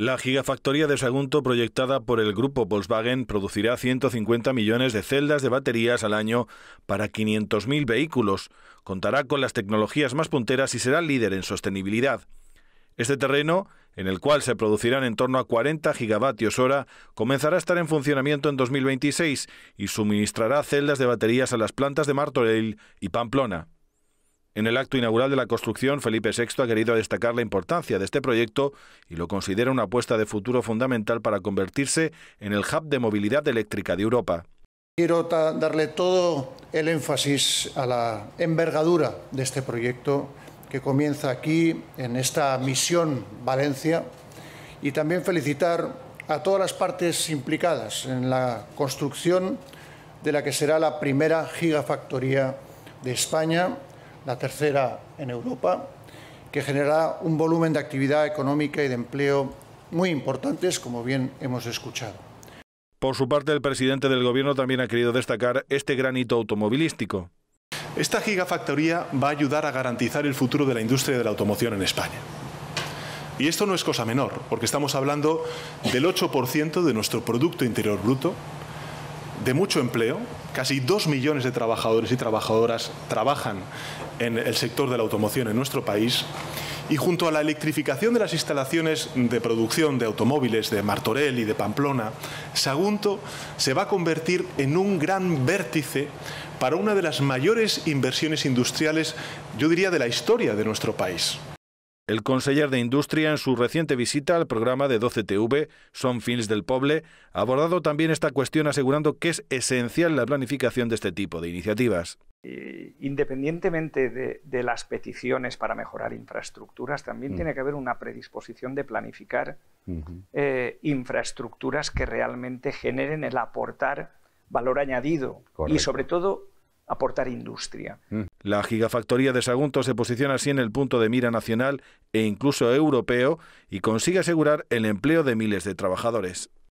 La gigafactoría de Sagunto, proyectada por el grupo Volkswagen, producirá 150 millones de celdas de baterías al año para 500.000 vehículos. Contará con las tecnologías más punteras y será líder en sostenibilidad. Este terreno, en el cual se producirán en torno a 40 gigavatios hora, comenzará a estar en funcionamiento en 2026 y suministrará celdas de baterías a las plantas de Martorell y Pamplona. En el acto inaugural de la construcción, Felipe VI ha querido destacar la importancia de este proyecto y lo considera una apuesta de futuro fundamental para convertirse en el hub de movilidad eléctrica de Europa. Quiero darle todo el énfasis a la envergadura de este proyecto que comienza aquí, en esta misión Valencia, y también felicitar a todas las partes implicadas en la construcción de la que será la primera gigafactoría de España la tercera en Europa, que generará un volumen de actividad económica y de empleo muy importantes, como bien hemos escuchado. Por su parte, el presidente del Gobierno también ha querido destacar este granito automovilístico. Esta gigafactoría va a ayudar a garantizar el futuro de la industria de la automoción en España. Y esto no es cosa menor, porque estamos hablando del 8% de nuestro Producto Interior Bruto, de mucho empleo. Casi dos millones de trabajadores y trabajadoras trabajan en el sector de la automoción en nuestro país. Y junto a la electrificación de las instalaciones de producción de automóviles de Martorell y de Pamplona, Sagunto se va a convertir en un gran vértice para una de las mayores inversiones industriales, yo diría, de la historia de nuestro país. El conseller de Industria, en su reciente visita al programa de 12TV, Son Fins del Poble, ha abordado también esta cuestión asegurando que es esencial la planificación de este tipo de iniciativas. Independientemente de, las peticiones para mejorar infraestructuras, también mm. tiene que haber una predisposición de planificar eh, infraestructuras que realmente generen el aportar valor añadido y sobre todo aportar industria. Mm. La gigafactoría de Sagunto se posiciona así en el punto de mira nacional e incluso europeo y consigue asegurar el empleo de miles de trabajadores.